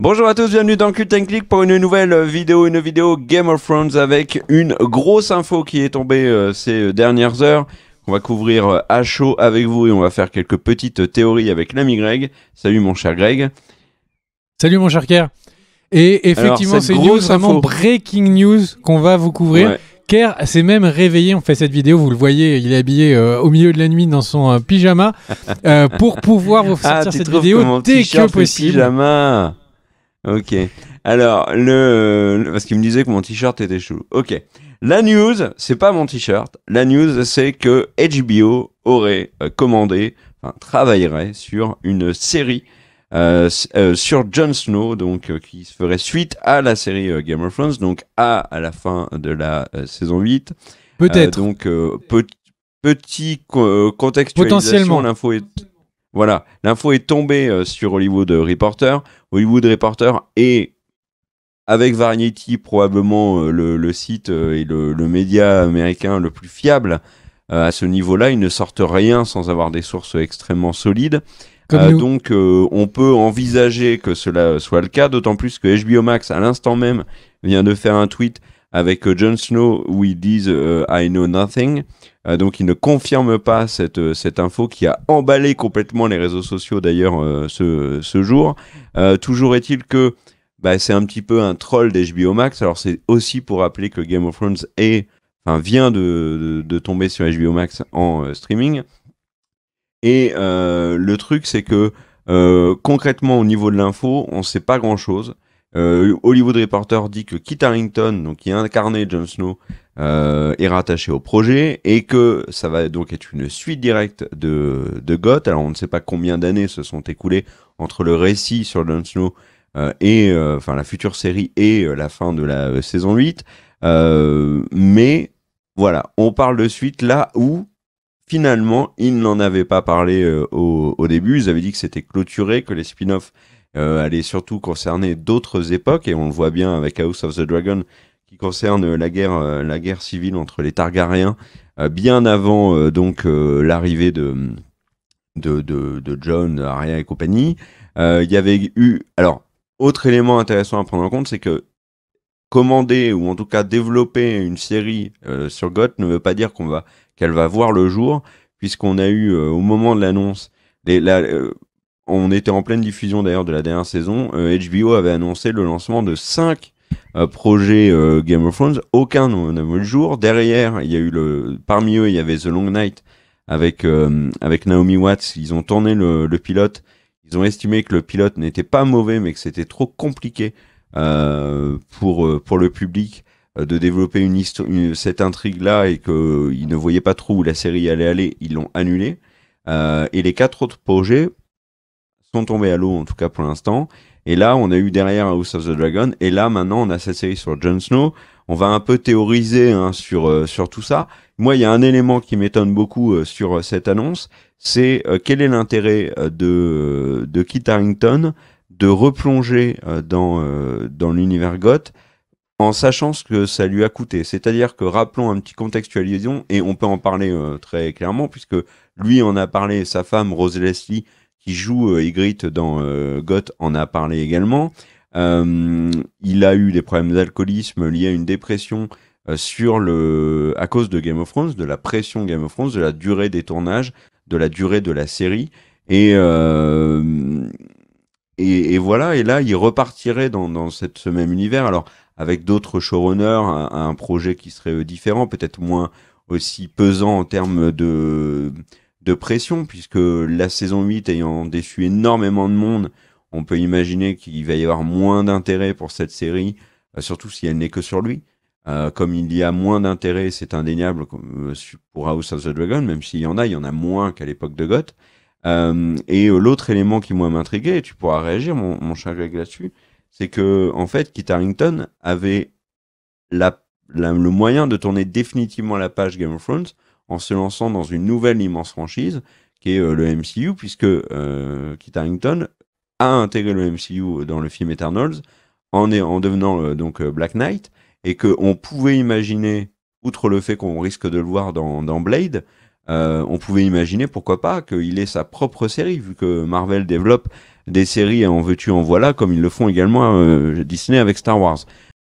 Bonjour à tous, bienvenue dans Cult Click pour une nouvelle vidéo, une vidéo Game of Thrones avec une grosse info qui est tombée euh, ces dernières heures. On va couvrir euh, à chaud avec vous et on va faire quelques petites théories avec l'ami Greg. Salut mon cher Greg. Salut mon cher Kerr. Et effectivement, c'est une news vraiment breaking news qu'on va vous couvrir. Kerr s'est même réveillé, on fait cette vidéo, vous le voyez, il est habillé euh, au milieu de la nuit dans son pyjama pour pouvoir vous ah, sortir cette vidéo dès que possible. Pyjama Ok. Alors, le, parce qu'il me disait que mon t-shirt était chou. Ok. La news, c'est pas mon t-shirt. La news, c'est que HBO aurait euh, commandé, enfin, travaillerait sur une série euh, euh sur Jon Snow, donc euh, qui qui ferait suite à la série Game of Thrones, donc à, à la fin de la saison 8. Peut-être. donc, pe petit contextualisation, l'info est voilà, l'info est tombée euh, sur Hollywood Reporter. Hollywood Reporter est, avec Variety, probablement euh, le, site euh, et le, média américain le plus fiable. à ce niveau-là, ils ne sortent rien sans avoir des sources extrêmement solides. donc on peut envisager que cela soit le cas, d'autant plus que HBO Max, à l'instant même, vient de faire un tweet avec Jon Snow où il disent I know nothing. Euh, donc il ne confirme pas euh, cette, info qui a emballé complètement les réseaux sociaux d'ailleurs euh, ce, jour. toujours est-il que bah, c'est un petit peu un troll d'HBO Max. Alors c'est aussi pour rappeler que Game of Thrones vient de, tomber sur HBO Max en streaming. Et le truc c'est que concrètement au niveau de l'info, on ne sait pas grand-chose. Hollywood Reporter dit que Kit Harington, donc qui a incarné Jon Snow, euh, est rattaché au projet et que ça va donc être une suite directe de, de Goth. Alors on ne sait pas combien d'années se sont écoulées entre le récit sur Jon Snow euh, et euh, enfin la future série et la fin de la saison 8. mais voilà, on parle de suite là où finalement ils n'en avaient pas parlé au, au, début. Ils avaient dit que c'était clôturé, que les spin-offs allaient surtout concerner d'autres époques et on le voit bien avec House of the Dragon concerne euh, la guerre, euh, la guerre civile entre les Targaryens, euh, bien avant donc l'arrivée de, de, de, John, Arya et compagnie. Il y avait eu. Alors, autre élément intéressant à prendre en compte, c'est que commander ou en tout cas développer une série sur Goth ne veut pas dire qu'on va qu'elle va voir le jour, puisqu'on a eu au moment de l'annonce, la, on était en pleine diffusion d'ailleurs de la dernière saison, HBO avait annoncé le lancement de 5 euh, projet euh, Game of Thrones, aucun n'a vu le jour. Derrière, il y a eu le, parmi eux, il y avait The Long Night avec euh, avec Naomi Watts. Ils ont tourné le, pilote. Ils ont estimé que le pilote n'était pas mauvais, mais que c'était trop compliqué pour pour le public de développer une, une cette intrigue là et que ils ne voyaient pas trop où la série allait aller. Ils l'ont annulé. et les quatre autres projets sont tombés à l'eau, en tout cas pour l'instant. Et là, on a eu derrière House of the Dragon. Et là, maintenant, on a cette série sur Jon Snow. On va un peu théoriser hein, sur euh, sur tout ça. Moi, il y a un élément qui m'étonne beaucoup euh, sur euh, cette annonce, c'est quel est l'intérêt de de Kit Harington de replonger dans dans l'univers goth en sachant ce que ça lui a coûté. C'est-à-dire que rappelons un petit contextualisation et on peut en parler très clairement puisque lui en a parlé, sa femme Rose Leslie qui joue euh, Ygritte dans euh, Goth en a parlé également. Euh, il a eu des problèmes d'alcoolisme liés à une dépression sur le, à cause de Game of Thrones, de la pression Game of Thrones, de la durée des tournages, de la durée de la série. Et, et, voilà, et là, il repartirait dans, dans cette, ce même univers. Alors, avec d'autres showrunners, un, projet qui serait différent, peut-être moins aussi pesant en termes de, de pression, puisque la saison 8 ayant déçu énormément de monde, on peut imaginer qu'il va y avoir moins d'intérêt pour cette série, euh, surtout si elle n'est que sur lui. Euh, comme il y a moins d'intérêt, c'est indéniable euh, pour House of the Dragon, même s'il y en a, il y en a moins qu'à l'époque de Goth. et l'autre élément qui moi m'intriguait, et tu pourras réagir mon, cher Greg là-dessus, c'est que en fait Kit Harington avait le moyen de tourner définitivement la page Game of Thrones en se lançant dans une nouvelle immense franchise qui est euh, le MCU, puisque euh, Kit Harington a intégré le MCU dans le film Eternals en, en devenant euh, donc Black Knight, et on pouvait imaginer, outre le fait qu'on risque de le voir dans, dans Blade, on pouvait imaginer pourquoi pas qu'il ait sa propre série, vu que Marvel développe des séries en veux-tu en voilà, comme ils le font également Disney avec Star Wars.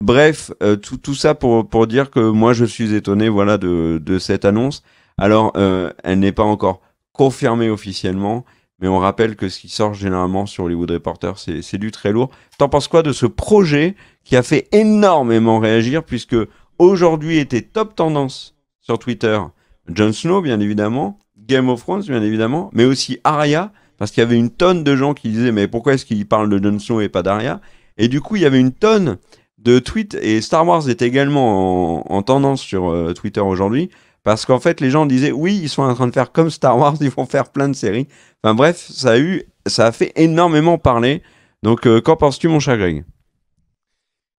Bref, euh, tout, ça pour, dire que moi je suis étonné voilà de, cette annonce. Alors, euh, elle n'est pas encore confirmée officiellement, mais on rappelle que ce qui sort généralement sur Hollywood Reporter, c'est du très lourd. T'en penses quoi de ce projet qui a fait énormément réagir puisque aujourd'hui était top tendance sur Twitter Jon Snow, bien évidemment, Game of Thrones, bien évidemment, mais aussi Arya, parce qu'il y avait une tonne de gens qui disaient mais pourquoi est-ce qu'il parle de Jon Snow et pas d'Arya Et du coup, il y avait une tonne de tweets. Et Star Wars est également en, tendance sur euh, Twitter aujourd'hui. Parce qu'en fait, les gens disaient oui, ils sont en train de faire comme Star Wars, ils vont faire plein de séries. Enfin bref, ça a, eu, ça a fait énormément parler. Donc, euh, qu'en penses-tu, mon cher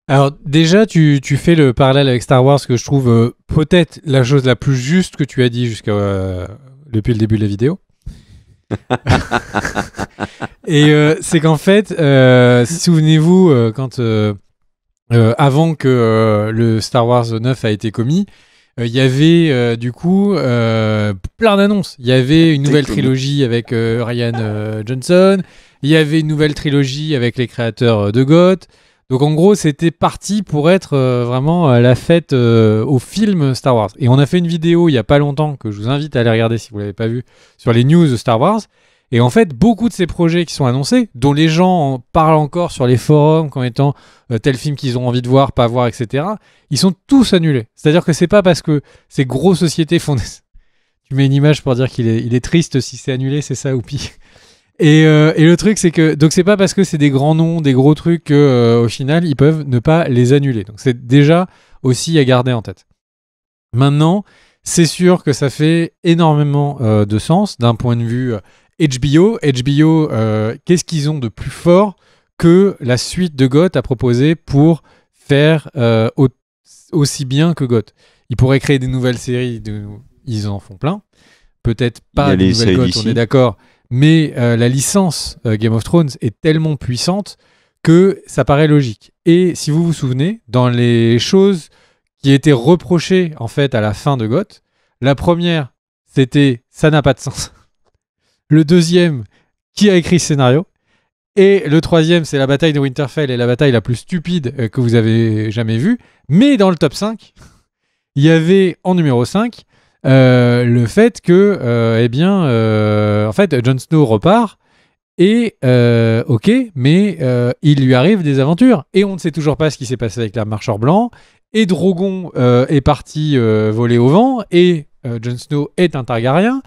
alors déjà, tu, fais le parallèle avec Star Wars que je trouve euh, peut-être la chose la plus juste que tu as dit jusqu'à depuis le début de la vidéo. et c'est qu'en fait, souvenez-vous quand euh, avant que euh, le Star Wars 9 a été commis, il euh, y avait du coup plein d'annonces. Il y avait une nouvelle trilogie avec Ryan Johnson, il y avait une nouvelle trilogie avec les créateurs de Goth. Donc en gros, c'était parti pour être vraiment la fête au film Star Wars. Et on a fait une vidéo il n'y a pas longtemps que je vous invite à aller regarder si vous l'avez pas vu sur les news de Star Wars et en fait, beaucoup de ces projets qui sont annoncés, dont les gens parlent encore sur les forums comme étant euh, tel film qu'ils ont envie de voir, pas voir, etc., ils sont tous annulés. C'est-à-dire que c'est pas parce que ces grosses sociétés font des... Tu mets une image pour dire qu'il est, il est triste si c'est annulé, c'est ça ou pire. Et, euh, et, le truc, c'est que donc c'est pas parce que c'est des grands noms, des gros trucs qu'au euh, final ils peuvent ne pas les annuler. Donc c'est déjà aussi à garder en tête. Maintenant, c'est sûr que ça fait énormément de sens d'un point de vue HBO, HBO euh, qu'est-ce qu'ils ont de plus fort que la suite de Goth a proposé pour faire euh, aussi bien que Goth Ils pourraient créer des nouvelles séries, ils en font plein. Peut-être pas des nouvelles Goth, on est d'accord, mais euh, la licence Game of Thrones est tellement puissante que ça paraît logique. Et si vous vous souvenez, dans les choses qui étaient reprochées en fait à la fin de Goth, la première, c'était ça n'a pas de sens. Le deuxième, qui a écrit ce scénario et le troisième, c'est la bataille de Winterfell et la bataille la plus stupide euh, que vous avez jamais vue. Mais dans le top 5, il y avait en numéro 5 euh, le fait que, euh, eh bien, en fait, Jon Snow repart. Et ok, mais il lui arrive des aventures et on ne sait toujours pas ce qui s'est passé avec la Marcheur Blanc. Et Drogon est parti voler au vent et Jon Snow est un Targaryen.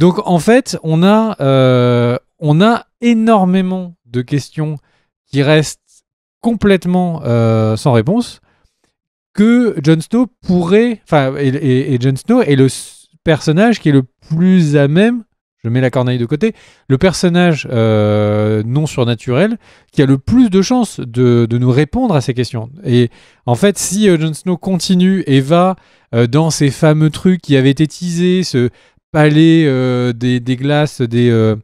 Donc en fait, on a, euh, on a énormément de questions qui restent complètement euh, sans réponse que Jon Snow pourrait, enfin, et, Jon Snow est le personnage qui est le plus à même, je mets la corneille de côté, le personnage euh, non surnaturel qui a le plus de chances de, nous répondre à ces questions. Et en fait, si Jon Snow continue et va dans ces fameux trucs qui avaient été teasés, ce, palais euh, des, glaces des, euh,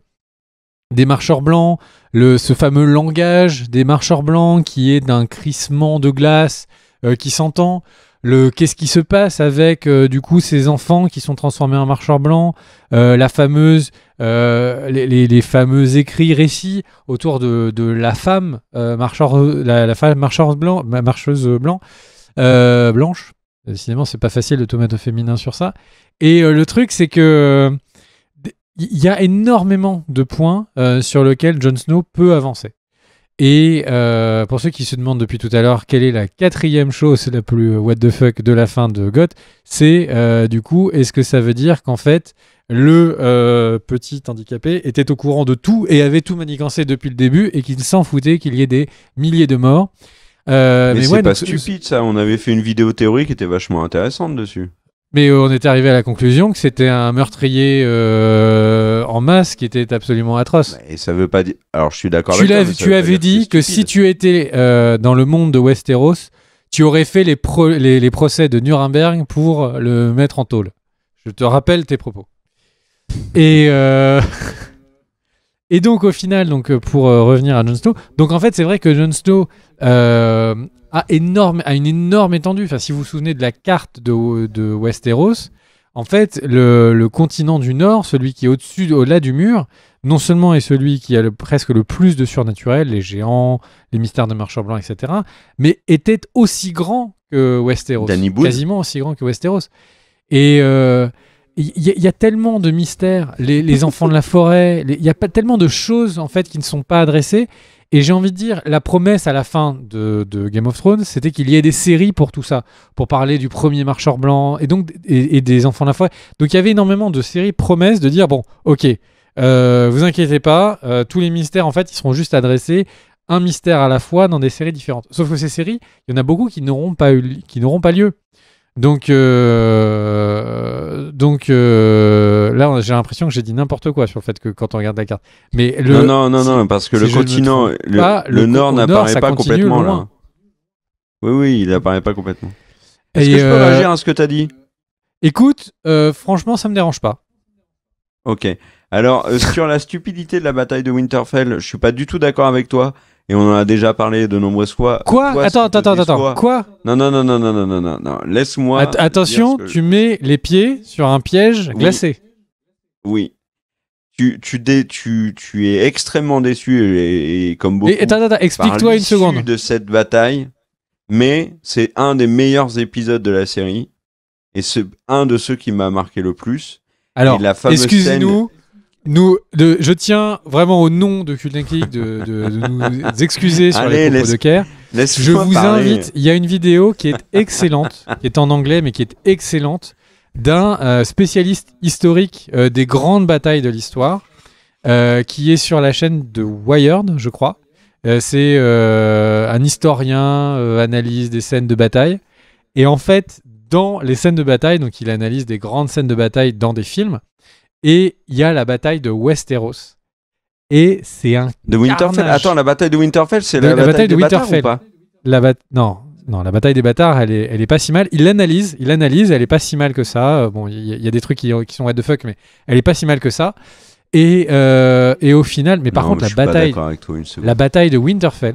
des marcheurs blancs, le, ce fameux langage des marcheurs blancs qui est d'un crissement de glace euh, qui s'entend, le qu'est-ce qui se passe avec du coup ces enfants qui sont transformés en marcheurs blancs, la fameuse, les, les, fameux écrits récits autour de, de la femme marcheur, la, femme marcheur blanc, marcheuse blanc, blanche. Décidément, c'est pas facile de tomate au féminin sur ça. Et euh, le truc, c'est que euh, il y a énormément de points euh, sur lesquels Jon Snow peut avancer. Et pour ceux qui se demandent depuis tout à l'heure quelle est la quatrième chose la plus what the fuck de la fin de Goth, c'est du coup, est-ce que ça veut dire qu'en fait le petit handicapé était au courant de tout et avait tout manigancé depuis le début et qu'il s'en foutait qu'il y ait des milliers de morts mais, c'est pas stupide ça, on avait fait une vidéo théorique qui était vachement intéressante dessus. Mais euh, on était arrivé à la conclusion que c'était un meurtrier euh, en masse qui était absolument atroce. Et ça veut pas dire. Alors je suis d'accord. Tu, avec toi, tu avais dit que, si tu étais euh, dans le monde de Westeros, tu aurais fait les, les, procès de Nuremberg pour le mettre en tôle. Je te rappelle tes propos. Et Et donc au final, donc euh, pour euh, revenir à Jon Snow, donc en fait c'est vrai que Jon Snow euh, a énorme, une énorme étendue. Enfin, si vous vous souvenez de la carte de, Westeros, en fait le, continent du Nord, celui qui est au-dessus, au-delà du mur, non seulement est celui qui a le, presque le plus de surnaturel, les géants, les mystères de marcheurs blancs, etc., mais était aussi grand que Westeros, quasiment aussi grand que Westeros. Et il y, a tellement de mystères, les, enfants de la forêt, il y a pas tellement de choses en fait qui ne sont pas adressées. Et j'ai envie de dire, la promesse à la fin de, Game of Thrones, c'était qu'il y ait des séries pour tout ça, pour parler du premier marcheur blanc et donc et, des enfants de la forêt. Donc il y avait énormément de séries promesses de dire bon, ok, euh, vous inquiétez pas, euh, tous les mystères en fait, ils seront juste adressés un mystère à la fois dans des séries différentes. Sauf que ces séries, il y en a beaucoup qui n'auront pas eu, qui n'auront pas lieu. Donc, euh, donc euh, là, j'ai l'impression que j'ai dit n'importe quoi sur le fait que quand on regarde la carte. Mais non, non, non, parce que le continent, le, Nord n'apparaît pas complètement là. Oui, oui, il n'apparaît pas complètement. Est-ce que je peux euh, réagir à ce que tu as dit Écoute, franchement, ça me dérange pas. Ok. Alors, sur la stupidité de la bataille de Winterfell, je suis pas du tout d'accord avec toi et on en a déjà parlé de nombreuses fois. Quoi Attends, attends, attends, attends. Quoi Non, non, non, non, non, non, non, non, non. Laisse-moi. attention, tu mets les pieds sur un piège glacé. Oui. Tu, tu, tu, es extrêmement déçu et, comme beaucoup. attends, attends, explique-toi une seconde. de cette bataille, mais c'est un des meilleurs épisodes de la série et c'est un de ceux qui m'a marqué le plus. Alors, excusez-nous, nous, je tiens vraiment au nom de Culten de, nous excuser sur les propos de Kerr. Je vous invite, il y a une vidéo qui est excellente, qui est en anglais mais qui est excellente, d'un euh, spécialiste historique euh, des grandes batailles de l'histoire, euh, qui est sur la chaîne de Wired, je crois. C'est un historien, analyse des scènes de bataille. Et en fait, dans les scènes de bataille, donc il analyse des grandes scènes de bataille dans des films, et il y a la bataille de Westeros. Et c'est un. De Winterfell Attends, la bataille de Winterfell, c'est la, bataille, des Bâtards, ou pas la Non, non, la bataille des bâtards, elle est, pas si mal. Il l'analyse, il l'analyse, elle est pas si mal que ça. Euh, bon, il y, a des trucs qui, sont what the fuck, mais elle est pas si mal que ça. Et, euh, au final, mais par contre, la bataille, la bataille de Winterfell,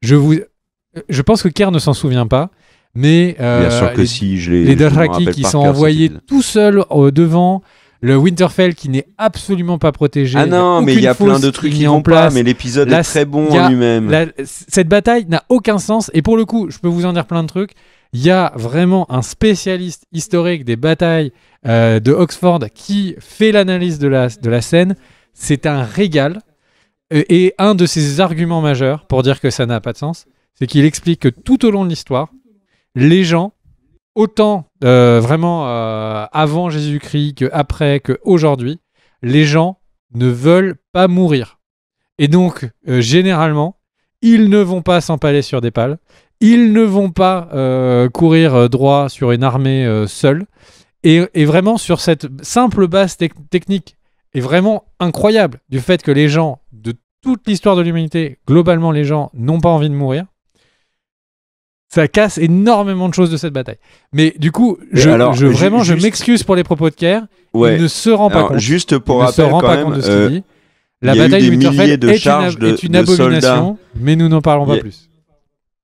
je vous, je pense que Kerr ne s'en souvient pas, mais Bien sûr euh, que les, si, je les, qui sont envoyés tout seuls au devant le Winterfell qui n'est absolument pas protégé. Ah non, mais il y a plein de trucs qui vont Pas, mais l'épisode est très bon en lui-même. Cette bataille n'a aucun sens. Et pour le coup, je peux vous en dire plein de trucs. Il y a vraiment un spécialiste historique des batailles euh, de Oxford qui fait l'analyse de la, de la scène. C'est un régal. Et un de ses arguments majeurs pour dire que ça n'a pas de sens, c'est qu'il explique que tout au long de l'histoire, les gens autant euh, vraiment euh, avant Jésus-Christ qu'après, qu'aujourd'hui, les gens ne veulent pas mourir. Et donc, euh, généralement, ils ne vont pas s'empaler sur des pales, ils ne vont pas courir droit sur une armée seule. Et, vraiment, sur cette simple base technique, est vraiment incroyable du fait que les gens de toute l'histoire de l'humanité, globalement, les gens n'ont pas envie de mourir ça casse énormément de choses de cette bataille. Mais du coup, je, je vraiment, je m'excuse pour les propos de Kerr. Ouais. Il ne se rend pas compte. Juste pour quand même, de ce euh, dit. La bataille de charges est de, abomination, mais nous n'en parlons pas plus.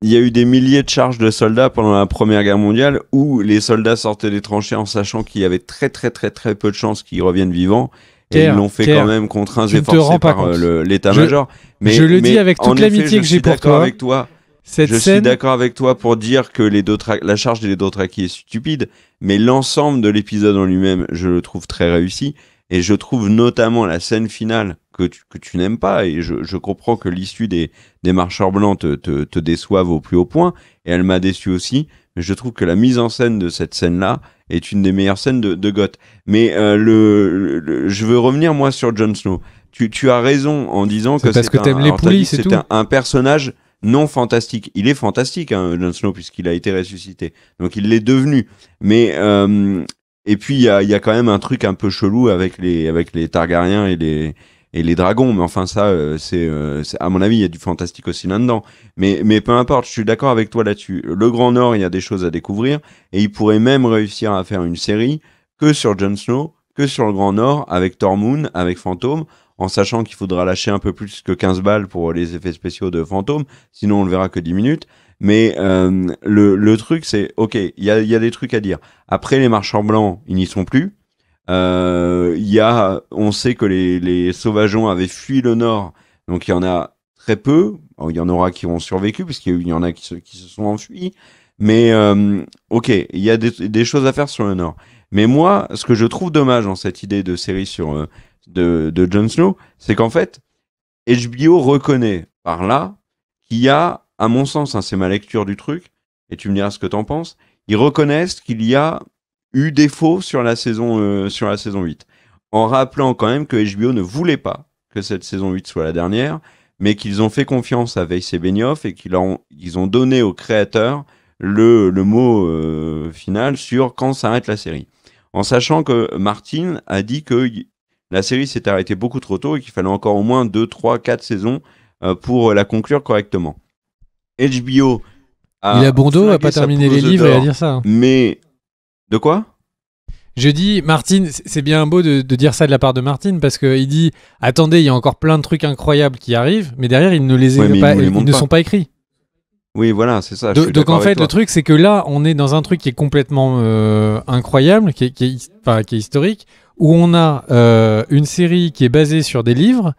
Il y a eu des milliers de charges de soldats pendant la Première Guerre mondiale où les soldats sortaient des tranchées en sachant qu'il y avait très très très très peu de chances qu'ils reviennent vivants. Et ils l'ont fait quand même contre un et forcé par euh, l'état-major. Mais je le dis avec toute l'amitié que j'ai pour Avec toi je suis d'accord avec toi pour dire que les la charge des Dotraki est stupide, mais l'ensemble de l'épisode en lui-même, je le trouve très réussi. Et je trouve notamment la scène finale que tu, n'aimes pas, et je, comprends que l'issue des, des marcheurs blancs te, te, déçoive au plus haut point, et elle m'a déçu aussi, mais je trouve que la mise en scène de cette scène-là est une des meilleures scènes de, de Goth. Mais euh, le, je veux revenir, moi, sur Jon Snow. Tu, as raison en disant que c'est un, un personnage non fantastique. Il est fantastique, hein, Jon Snow, puisqu'il a été ressuscité. Donc il l'est devenu. Mais euh, et puis il y a, quand même un truc un peu chelou avec les avec les Targaryens et les et les dragons. Mais enfin ça, euh, euh, c'est à mon avis, il y a du fantastique aussi là-dedans. Mais mais peu importe, je suis d'accord avec toi là-dessus. Le Grand Nord, il y a des choses à découvrir et il pourrait même réussir à faire une série que sur Jon Snow, que sur le Grand Nord avec Tormund, avec Fantôme en sachant qu'il faudra lâcher un peu plus que 15 balles pour les effets spéciaux de Fantôme, sinon on le verra que 10 minutes. Mais euh, le, truc, c'est, ok, il y a, des trucs à dire. Après, les marchands blancs, ils n'y sont plus. Euh, y a, on sait que les, les sauvageons avaient fui le nord, donc il y en a très peu. Il y en aura qui ont survécu, puisqu'il y en a qui se, sont enfuis. Mais euh, ok, il y a des, choses à faire sur le Nord. Mais moi, ce que je trouve dommage dans cette idée de série sur euh, de, de Jon Snow, c'est qu'en fait, HBO reconnaît par là qu'il y a, à mon sens, hein, c'est ma lecture du truc, et tu me diras ce que t'en penses, ils reconnaissent qu'il y a eu défaut sur la saison, euh, sur la saison 8. En rappelant quand même que HBO ne voulait pas que cette saison 8 soit la dernière, mais qu'ils ont fait confiance à Weiss et Benioff et qu'ils ont, ils ont donné aux créateurs le, mot euh, final sur quand s'arrête la série. En sachant que Martin a dit que la série s'est arrêtée beaucoup trop tôt et qu'il fallait encore au moins 2, 3, 4 saisons euh, pour euh, la conclure correctement. HBO Il a bon dos à pas terminer les livres et à dire ça. Hein. Mais de quoi je dis, Martine, c'est bien beau de, dire ça de la part de Martine parce qu'il dit attendez, il y a encore plein de trucs incroyables qui arrivent, mais derrière, ils ne les, pas, ne sont pas écrits. Oui, voilà, c'est ça. donc en fait, le truc, c'est que là, on est dans un truc qui est complètement euh, incroyable, qui est historique où on a euh, une série qui est basée sur des livres,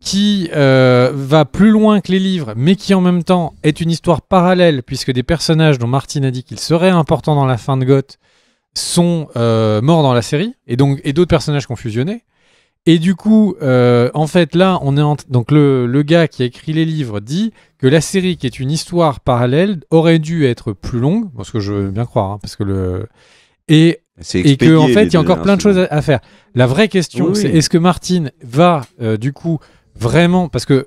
qui euh, va plus loin que les livres, mais qui en même temps est une histoire parallèle, puisque des personnages dont Martin a dit qu'ils seraient importants dans la fin de Goth sont euh, morts dans la série, et donc et d'autres personnages confusionnés. Et du coup, en fait, là, on est donc le, gars qui a écrit les livres dit que la série, qui est une histoire parallèle, aurait dû être plus longue, parce que je veux bien croire, hein, parce que le et et qu'en en fait, il y a encore plein de choses à, faire. La vraie question, c'est est-ce que Martine va, euh, du coup, vraiment, parce que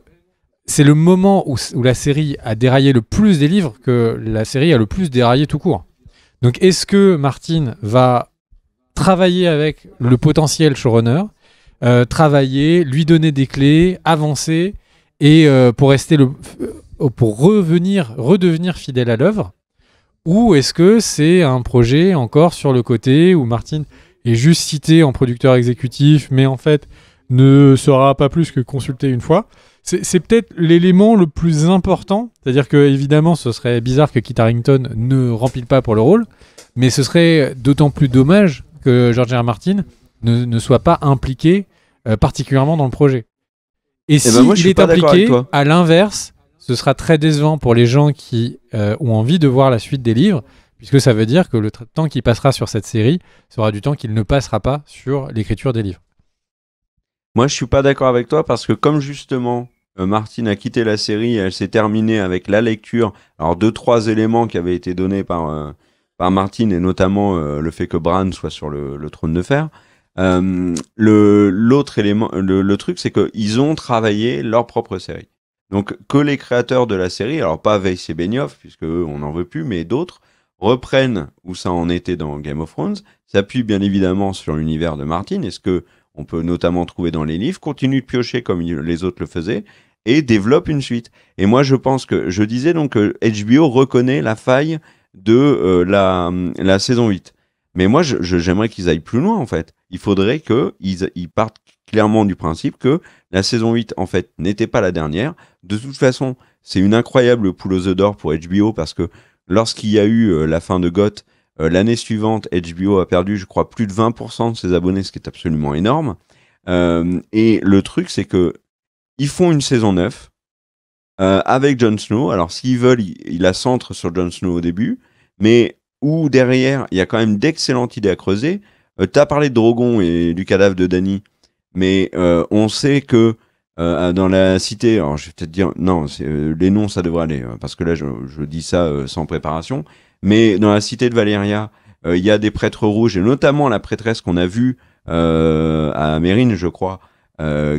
c'est le moment où, la série a déraillé le plus des livres que la série a le plus déraillé tout court. Donc, est-ce que Martine va travailler avec le potentiel showrunner, euh, travailler, lui donner des clés, avancer, et euh, pour rester le, pour revenir, redevenir fidèle à l'œuvre ou est-ce que c'est un projet encore sur le côté où Martin est juste cité en producteur exécutif, mais en fait ne sera pas plus que consulté une fois c'est peut-être l'élément le plus important. C'est-à-dire que, évidemment, ce serait bizarre que Kit Harrington ne remplisse pas pour le rôle, mais ce serait d'autant plus dommage que George R. Martin ne, ne soit pas impliqué euh, particulièrement dans le projet. Et, Et si il est impliqué, à l'inverse, ce sera très décevant pour les gens qui euh, ont envie de voir la suite des livres, puisque ça veut dire que le temps qui passera sur cette série sera du temps qu'il ne passera pas sur l'écriture des livres. Moi, je suis pas d'accord avec toi parce que comme justement euh, Martine a quitté la série, elle s'est terminée avec la lecture. Alors deux trois éléments qui avaient été donnés par euh, par Martine et notamment le fait que Bran soit sur le, trône de fer. le l'autre élément, le, le truc, c'est qu'ils ont travaillé leur propre série. Donc que les créateurs de la série, alors pas Weiss et Benioff, puisque on n'en veut plus, mais d'autres, reprennent où ça en était dans Game of Thrones, s'appuient bien évidemment sur l'univers de Martin, et ce que on peut notamment trouver dans les livres, continuent de piocher comme les autres le faisaient, et développent une suite. Et moi je pense que, je disais donc que HBO reconnaît la faille de euh, la, saison 8. Mais moi, j'aimerais qu'ils aillent plus loin, en fait. Il faudrait qu'ils ils partent clairement du principe que la saison 8, en fait, n'était pas la dernière. De toute façon, c'est une incroyable poule aux œufs d'or pour HBO parce que lorsqu'il y a eu euh, la fin de Goth, euh, l'année suivante, HBO a perdu, je crois, plus de 20% de ses abonnés, ce qui est absolument énorme. Euh, et le truc, c'est que ils font une saison 9 avec Jon Snow. Alors, s'ils veulent, ils, la centrent sur Jon Snow au début, mais où derrière, il y a quand même d'excellentes idées à creuser. tu T'as parlé de Drogon et du cadavre de Danny mais euh, on sait que euh, dans la cité, alors je vais peut-être dire, non, euh, les noms ça devrait aller, hein, parce que là je, dis ça sans préparation, mais dans la cité de Valéria, il y a des prêtres rouges, et notamment la prêtresse qu'on a vue à Mérine, je crois,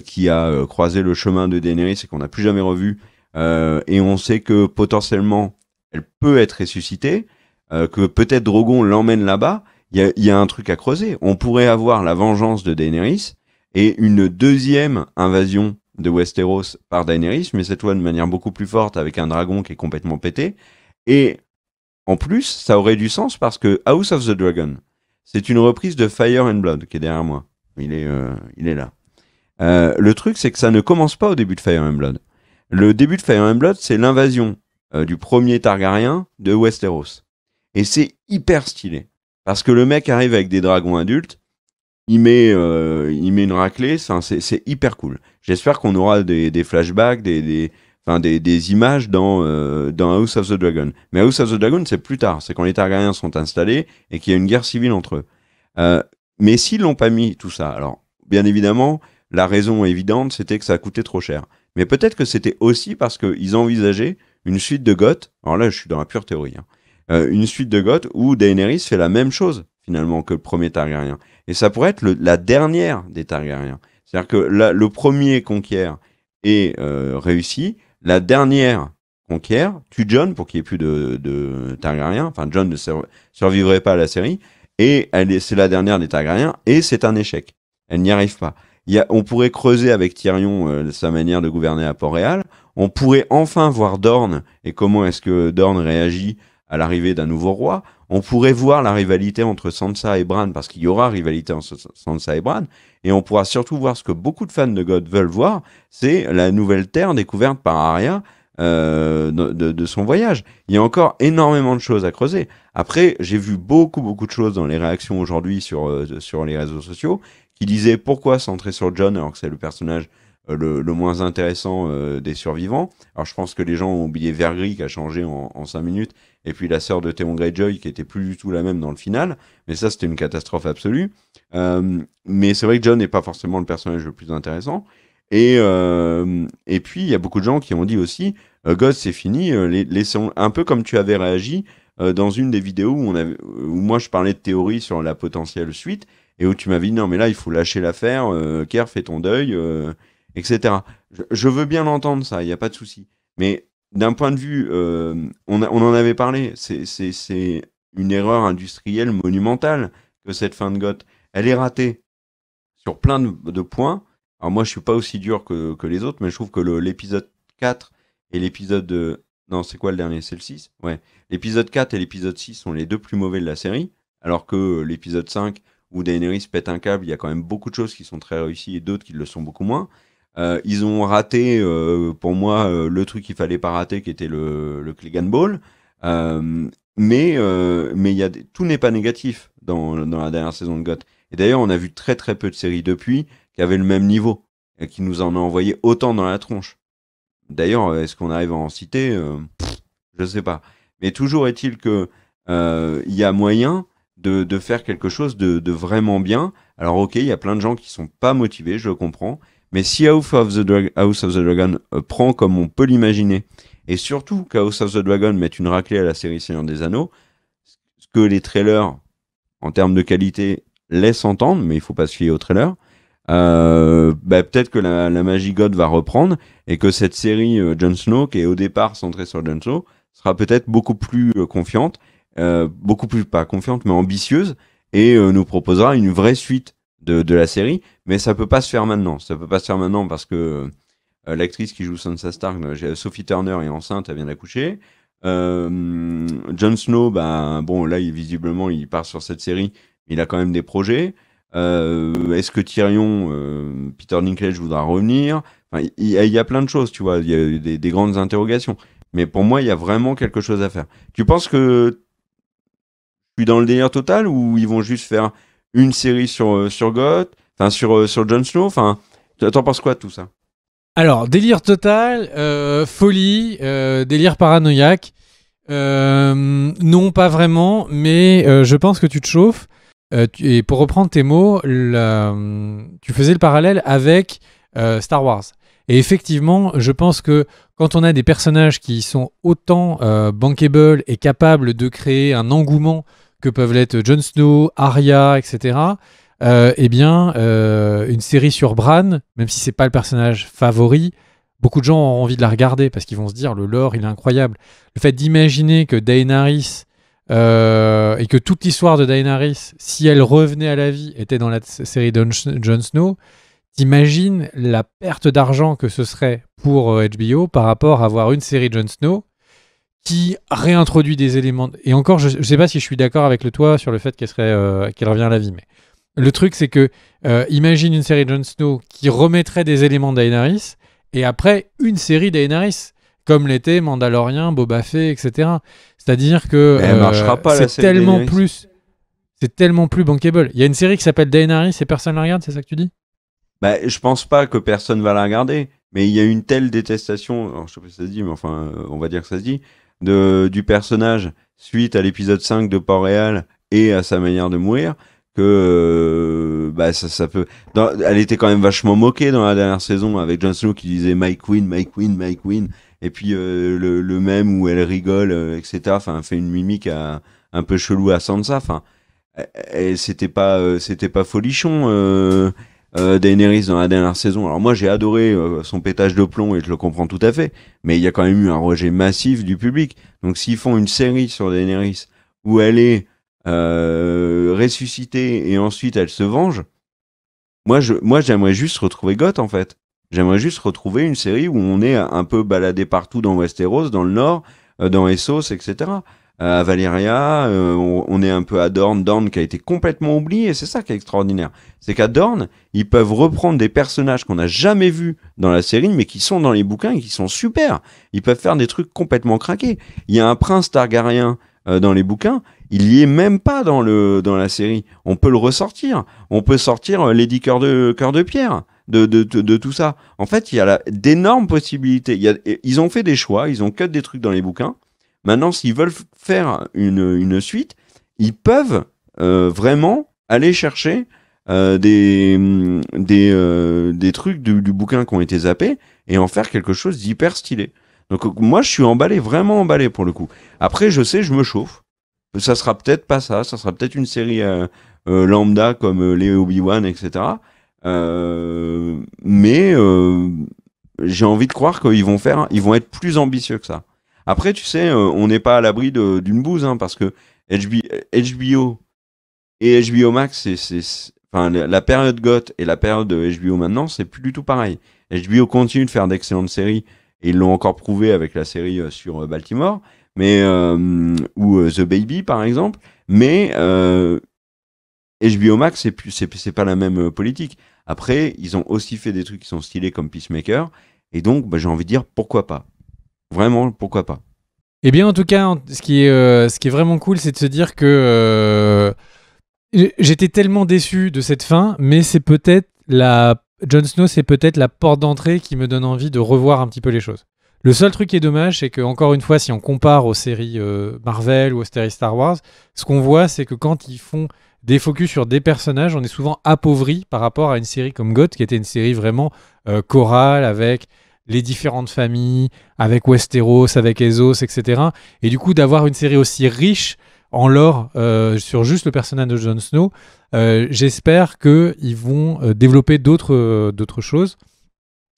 qui a croisé le chemin de Daenerys et qu'on n'a plus jamais revu, et on sait que potentiellement elle peut être ressuscitée, que peut-être Drogon l'emmène là-bas, il y a, y a, un truc à creuser. On pourrait avoir la vengeance de Daenerys, et une deuxième invasion de Westeros par Daenerys, mais cette fois de manière beaucoup plus forte avec un dragon qui est complètement pété. Et en plus, ça aurait du sens parce que House of the Dragon, c'est une reprise de Fire and Blood qui est derrière moi. Il est, euh, il est là. Euh, le truc, c'est que ça ne commence pas au début de Fire and Blood. Le début de Fire and Blood, c'est l'invasion euh, du premier Targaryen de Westeros. Et c'est hyper stylé. Parce que le mec arrive avec des dragons adultes, il met, euh, il met une raclée, c'est hyper cool. J'espère qu'on aura des, flashbacks, des, des, images dans, euh, dans House of the Dragon. Mais House of the Dragon, c'est plus tard, c'est quand les Targaryens sont installés et qu'il y a une guerre civile entre eux. Euh, mais s'ils l'ont pas mis tout ça, alors bien évidemment, la raison évidente, c'était que ça coûtait trop cher. Mais peut-être que c'était aussi parce qu'ils envisageaient une suite de Goth. Alors là, je suis dans la pure théorie. Hein, une suite de Goth où Daenerys fait la même chose finalement que le premier Targaryen. Et ça pourrait être la dernière des Targaryens. C'est-à-dire que le premier conquiert est euh, réussi, la dernière conquiert tue John pour qu'il n'y ait plus de, de Targaryens. Enfin, John ne survivrait pas à la série. Et c'est la dernière des Targaryens. Et c'est un échec. Elle n'y arrive pas. on pourrait creuser avec Tyrion euh, sa manière de gouverner à Port-Réal. On pourrait enfin voir Dorne et comment est-ce que Dorne réagit à l'arrivée d'un nouveau roi on pourrait voir la rivalité entre Sansa et Bran, parce qu'il y aura rivalité entre Sansa et Bran, et on pourra surtout voir ce que beaucoup de fans de God veulent voir, c'est la nouvelle terre découverte par Arya euh, de, son voyage. Il y a encore énormément de choses à creuser. Après, j'ai vu beaucoup, beaucoup de choses dans les réactions aujourd'hui sur, euh, sur les réseaux sociaux qui disaient pourquoi centrer sur John alors que c'est le personnage euh, le, moins intéressant euh, des survivants. Alors je pense que les gens ont oublié Vergris qui a changé en, en 5 minutes, et puis la sœur de Theon Greyjoy qui était plus du tout la même dans le final, mais ça c'était une catastrophe absolue. Euh, mais c'est vrai que John n'est pas forcément le personnage le plus intéressant. Et, et puis il y a beaucoup de gens qui ont dit aussi, God c'est fini, les, un peu comme tu avais réagi dans une des vidéos où, on avait, où moi je parlais de théorie sur la potentielle suite, et où tu m'avais dit non mais là il faut lâcher l'affaire, Kerr fait ton deuil etc. Je, veux bien l'entendre, ça, il n'y a pas de souci. Mais d'un point de vue, euh, on, en avait parlé, c'est une erreur industrielle monumentale que cette fin de Goth. Elle est ratée sur plein de, points. Alors moi, je ne suis pas aussi dur que, les autres, mais je trouve que l'épisode 4 et l'épisode... Euh, non, c'est quoi le dernier C'est le 6 Ouais. L'épisode 4 et l'épisode 6 sont les deux plus mauvais de la série, alors que l'épisode 5, où Daenerys pète un câble, il y a quand même beaucoup de choses qui sont très réussies et d'autres qui le sont beaucoup moins. Euh, ils ont raté, euh, pour moi, euh, le truc qu'il fallait pas rater, qui était le, le click ball. mais mais y a tout n'est pas négatif dans, dans la dernière saison de GOT. Et d'ailleurs, on a vu très très peu de séries depuis qui avaient le même niveau et qui nous en ont envoyé autant dans la tronche. D'ailleurs, est-ce qu'on arrive à en citer Je ne sais pas. Mais toujours est-il que il y a moyen de, de faire quelque chose de, de vraiment bien. Alors ok, il y a plein de gens qui sont pas motivés, je comprends mais si House of the, Dragon euh, prend comme on peut l'imaginer, et surtout qu'House of the Dragon mette une raclée à la série Seigneur des Anneaux, ce que les trailers, en termes de qualité, laissent entendre, mais il faut pas se fier aux trailers, euh, bah, peut-être que la, magie God va reprendre et que cette série euh, Jon Snow, qui est au départ centrée sur Jon Snow, sera peut-être beaucoup plus confiante, beaucoup plus, pas confiante, mais ambitieuse, et nous proposera une vraie suite de, la série, mais ça peut pas se faire maintenant. Ça peut pas se faire maintenant parce que euh, l'actrice qui joue Sansa Stark, euh, Sophie Turner, est enceinte, elle vient d'accoucher. Euh, Jon Snow, ben bon, là, il, visiblement, il part sur cette série, mais il a quand même des projets. Est-ce que Tyrion, Peter Dinklage voudra revenir Il y, a plein de choses, tu vois, il y a des, des grandes interrogations. Mais pour moi, il y a vraiment quelque chose à faire. Tu penses que je suis dans le délire total ou ils vont juste faire une série sur, euh, sur Goth, enfin sur, euh, sur Jon Snow, enfin, t'en penses quoi tout ça Alors, délire total, euh, folie, délire paranoïaque. non, pas vraiment, mais je pense que tu te chauffes. et pour reprendre tes mots, tu faisais le parallèle avec Star Wars. Et effectivement, je pense que quand on a des personnages qui sont autant bankables bankable et capables de créer un engouement que peuvent l'être Jon Snow, Arya, etc. Euh, eh bien, euh, une série sur Bran, même si c'est pas le personnage favori, beaucoup de gens ont envie de la regarder parce qu'ils vont se dire le lore il est incroyable. Le fait d'imaginer que Daenerys euh, et que toute l'histoire de Daenerys, si elle revenait à la vie, était dans la série Jon Snow, t'imagines la perte d'argent que ce serait pour HBO par rapport à avoir une série Jon Snow qui réintroduit des éléments. Et encore, je ne sais pas si je suis d'accord avec le toi sur le fait qu'elle serait euh, qu'elle revient à la vie, mais le truc c'est que euh, imagine une série de Jon Snow qui remettrait des éléments Daenerys et après une série Daenerys comme l'était Mandalorian, Boba Fett, etc. C'est-à-dire que euh, c'est tellement plus, c'est tellement plus bankable. Il y a une série qui s'appelle Daenerys et personne la regarde, c'est ça que tu dis Bah, je pense pas que personne va la regarder, mais il y a une telle détestation, alors, je sais pas si ça se dit, mais enfin, on va dire que ça se dit, de, du personnage suite à l'épisode 5 de Port-Réal et à sa manière de mourir que euh, bah ça, ça peut elle était quand même vachement moquée dans la dernière saison avec Jon Snow qui disait Mike Queen Mike Queen Mike Queen et puis euh, le, le, même où elle rigole euh, etc enfin fait une mimique à, un peu chelou à Sansa enfin c'était pas c'était pas folichon euh, Daenerys dans la dernière saison. Alors moi j'ai adoré euh, son pétage de plomb et je le comprends tout à fait, mais il y a quand même eu un rejet massif du public. Donc s'ils font une série sur Daenerys où elle est euh, ressuscitée et ensuite elle se venge, moi je moi j'aimerais juste retrouver Goth en fait. J'aimerais juste retrouver une série où on est un peu baladé partout dans Westeros, dans le Nord, euh, dans Essos, etc. Euh, à Valéria, euh, on, est un peu à Dorn, Dorn qui a été complètement oublié, c'est ça qui est extraordinaire. C'est qu'à ils peuvent reprendre des personnages qu'on n'a jamais vus dans la série, mais qui sont dans les bouquins et qui sont super. Ils peuvent faire des trucs complètement craqués. Il y a un prince Targaryen euh, dans les bouquins, il y est même pas dans le dans la série. On peut le ressortir. On peut sortir Lady Cœur de Cœur de Pierre de, de, de, tout ça. En fait, il y a d'énormes possibilités. Il ils ont fait des choix. Ils ont cut des trucs dans les bouquins. Maintenant, s'ils veulent faire une, suite, ils peuvent euh, vraiment aller chercher euh, des, mm, euh, des, trucs du, bouquin qui ont été zappés et en faire quelque chose d'hyper stylé. Donc moi, je suis emballé, vraiment emballé pour le coup. Après, je sais, je me chauffe. Ça sera peut-être pas ça, ça sera peut-être une série lambda comme les Obi-Wan, etc. mais j'ai envie de croire qu'ils vont faire, ils vont être plus ambitieux que ça. Après, tu sais, euh, on n'est pas à l'abri d'une bouse, hein, parce que HBO et HBO Max, c'est, enfin, la période GOT et la période HBO maintenant, c'est plus du tout pareil. HBO continue de faire d'excellentes séries, et ils l'ont encore prouvé avec la série euh, sur euh, Baltimore, mais ou The Baby par exemple, mais HBO Max, c'est plus, c'est pas la même politique. Après, ils ont aussi fait des trucs qui sont stylés comme Peacemaker, et donc, bah, j'ai envie de dire pourquoi pas. Vraiment, pourquoi pas Eh bien, en tout cas, euh, ce qui est, vraiment cool, c'est de se dire que euh, j'étais tellement déçu de cette fin, mais c'est peut-être la. Jon Snow, c'est peut-être la porte d'entrée qui me donne envie de revoir un petit peu les choses. Le seul truc qui est dommage, c'est que encore une fois, si on compare aux séries euh, Marvel ou aux séries Star Wars, ce qu'on voit, c'est que quand ils font des focus sur des personnages, on est souvent appauvri par rapport à une série comme Goth, qui était une série vraiment chorale avec les différentes familles, avec Westeros, avec Ezos, etc. Et du coup, d'avoir une série aussi riche en lore euh, sur juste le personnage de Jon Snow, j'espère euh, j'espère qu'ils vont euh, développer d'autres d'autres choses.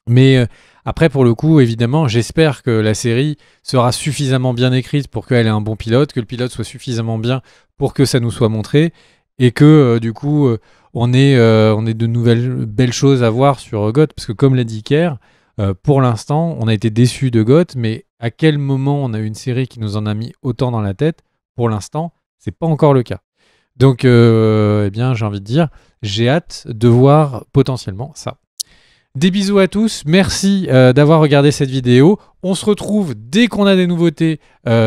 Mais après, pour le coup, évidemment, j'espère que la série sera suffisamment bien écrite pour qu'elle ait un bon pilote, que le pilote soit suffisamment bien pour que ça nous soit montré, et que du coup, on ait, on ait de nouvelles belles choses à voir sur God, parce que comme l'a dit Kerr, euh, pour l'instant, on a été déçus de Goth, mais à quel moment on a eu une série qui nous en a mis autant dans la tête Pour l'instant, c'est pas encore le cas. Donc, euh, eh bien, j'ai envie de dire, j'ai hâte de voir potentiellement ça. Des bisous à tous, merci euh, d'avoir regardé cette vidéo. On se retrouve dès qu'on a des nouveautés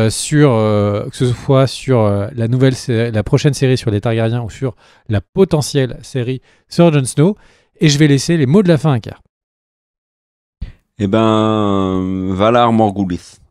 sur que ce soit sur la nouvelle la prochaine série sur les Targaryens ou sur la potentielle série sur Jon Snow. Et je vais laisser les mots de la fin à quart. Eh ben, Valar Morgulis.